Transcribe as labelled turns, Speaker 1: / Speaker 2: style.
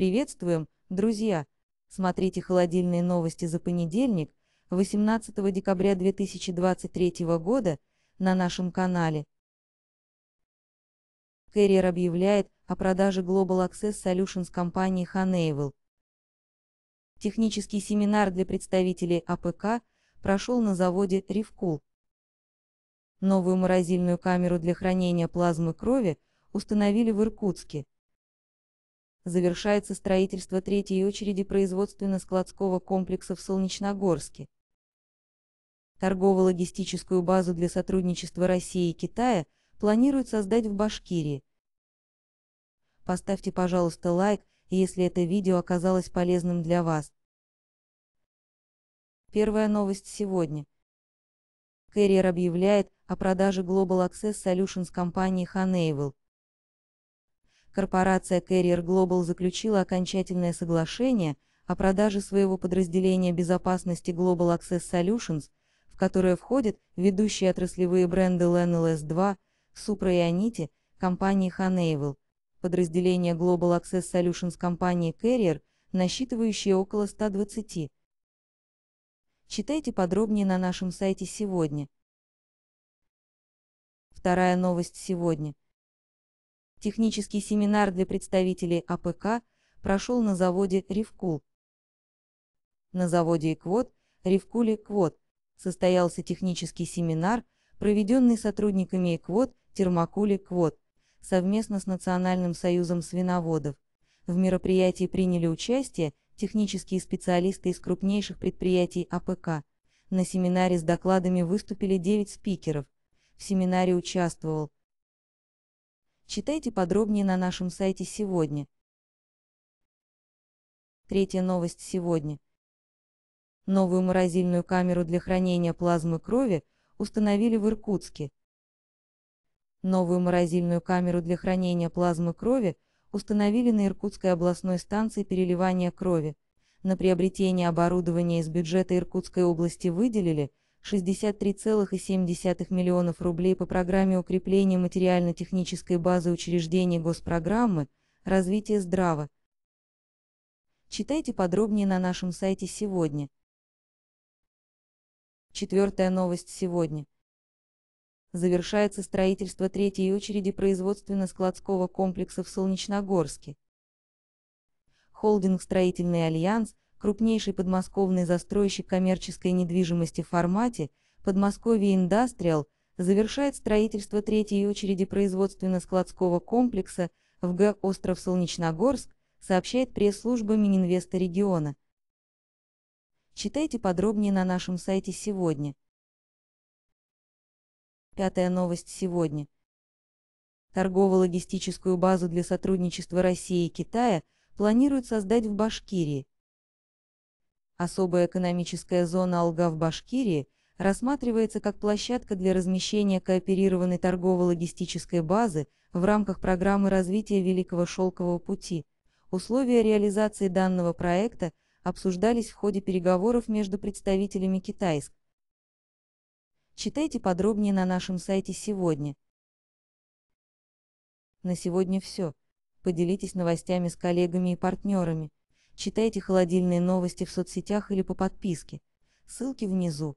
Speaker 1: Приветствуем, друзья! Смотрите холодильные новости за понедельник, 18 декабря 2023 года, на нашем канале. Carrier объявляет о продаже Global Access Solutions компании Honeywell. Технический семинар для представителей АПК прошел на заводе Ревкул. Новую морозильную камеру для хранения плазмы крови установили в Иркутске завершается строительство третьей очереди производственно-складского комплекса в Солнечногорске. Торгово-логистическую базу для сотрудничества России и Китая планируют создать в Башкирии. Поставьте, пожалуйста, лайк, если это видео оказалось полезным для вас. Первая новость сегодня. Carrier объявляет о продаже Global Access Solutions компании Honeywell корпорация Carrier Global заключила окончательное соглашение о продаже своего подразделения безопасности Global Access Solutions, в которое входят ведущие отраслевые бренды LNLS2, Supra и Aniti, компании Honeywell, подразделение Global Access Solutions компании Carrier, насчитывающее около 120. Читайте подробнее на нашем сайте сегодня. Вторая новость сегодня. Технический семинар для представителей АПК прошел на заводе «Ревкул». На заводе «Эквод» «Ревкуле Квод» состоялся технический семинар, проведенный сотрудниками «Эквод» «Термакуле Квод» совместно с Национальным союзом свиноводов. В мероприятии приняли участие технические специалисты из крупнейших предприятий АПК. На семинаре с докладами выступили 9 спикеров. В семинаре участвовал Читайте подробнее на нашем сайте сегодня. Третья новость сегодня. Новую морозильную камеру для хранения плазмы крови установили в Иркутске. Новую морозильную камеру для хранения плазмы крови установили на Иркутской областной станции переливания крови. На приобретение оборудования из бюджета Иркутской области выделили – 63,7 миллионов рублей по программе укрепления материально-технической базы учреждений госпрограммы «Развитие здраво». Читайте подробнее на нашем сайте сегодня. Четвертая новость сегодня. Завершается строительство третьей очереди производственно-складского комплекса в Солнечногорске. Холдинг «Строительный альянс» крупнейший подмосковный застройщик коммерческой недвижимости в формате «Подмосковье Индастриал», завершает строительство третьей очереди производственно-складского комплекса в Г. Остров Солнечногорск, сообщает пресс-служба Мининвеста региона. Читайте подробнее на нашем сайте сегодня. Пятая новость сегодня. Торгово-логистическую базу для сотрудничества России и Китая планируют создать в Башкирии. Особая экономическая зона Алга в Башкирии рассматривается как площадка для размещения кооперированной торгово-логистической базы в рамках программы развития Великого Шелкового пути. Условия реализации данного проекта обсуждались в ходе переговоров между представителями Китайск. Читайте подробнее на нашем сайте сегодня. На сегодня все. Поделитесь новостями с коллегами и партнерами. Читайте холодильные новости в соцсетях или по подписке. Ссылки внизу.